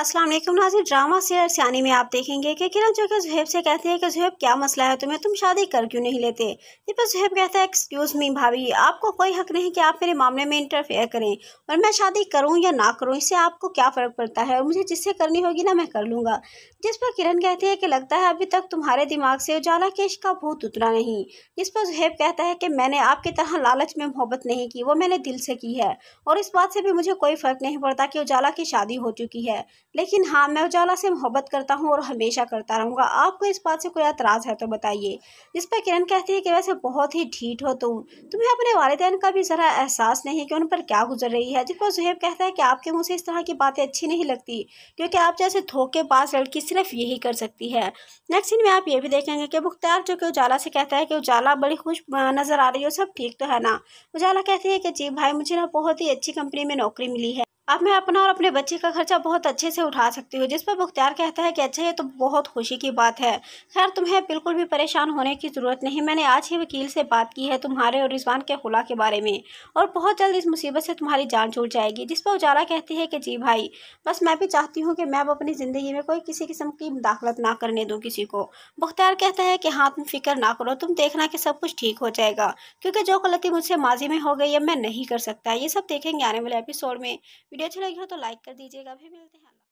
अस्सलाम वालेकुम Nazi drama serial सियानी में आप देखेंगे कि किरण जो कि जुहेब से कहती है कि जुहेब क्या मसला है तुम्हें तुम शादी कर क्यों नहीं लेते जिस पर जुहेब कहता है एक्सक्यूज़ मी भाभी आपको कोई हक नहीं कि आप मेरे मामले में इंटरफेयर करें और मैं शादी करूं या ना करूं इससे आपको क्या फ़र्क पड़ता है और मुझे जिससे करनी होगी ना मैं कर लूँगा जिस पर किरण कहती है कि लगता है अभी तक तुम्हारे दिमाग से उजाला केश का भूत उतरा नहीं जिस पर जुहेब कहता है कि मैंने आपकी तरह लालच में मोहब्बत नहीं की वो मैंने दिल से की है और इस बात से भी मुझे कोई फ़र्क नहीं पड़ता कि उजाला की शादी हो चुकी है लेकिन हाँ मैं उजाला से मोहब्बत करता हूँ और हमेशा करता रहूँगा आपको इस बात से कोई एतराज़ है तो बताइए जिस पर किरण कहती है कि वैसे बहुत ही ढीठ हो तुम तुम्हें अपने वालदेन का भी ज़रा एहसास नहीं कि उन पर क्या गुजर रही है जिस पर जहेब कहता है कि आपके मुँह से इस तरह की बातें अच्छी नहीं लगती क्योंकि आप जैसे धोखे पास लड़की सिर्फ यही कर सकती है नेक्स्ट सीन में आप ये भी देखेंगे कि मुख्तार जो कि उजाला से कहता है कि उजाला बड़ी खुश नज़र आ रही हो सब ठीक तो है ना उजाला कहती है कि जी भाई मुझे ना बहुत ही अच्छी कंपनी में नौकरी मिली है अब मैं अपना और अपने बच्चे का खर्चा बहुत अच्छे से उठा सकती हूँ जिस पर मुख्तियार कहता है कि अच्छा ये तो बहुत खुशी की बात है खैर तुम्हें बिल्कुल भी परेशान होने की ज़रूरत नहीं मैंने आज ही वकील से बात की है तुम्हारे और रिजवान के खुला के बारे में और बहुत जल्द इस मुसीबत से तुम्हारी जान छूट जाएगी जिस पर उजाला कहती है कि जी भाई बस मैं भी चाहती हूँ कि मैं अब अपनी ज़िंदगी में कोई किसी किस्म की मुदाखलत ना करने दूँ किसी को मुख्तियार कहता है कि हाँ तुम फिक्र ना करो तुम देखना कि सब कुछ ठीक हो जाएगा क्योंकि जो गलती मुझसे माजी में हो गई है मैं नहीं कर सकता ये सब देखेंगे आने वाले एपिसोड में वीडियो अच्छी लगी हो तो लाइक कर दीजिएगा भी मिलते हैं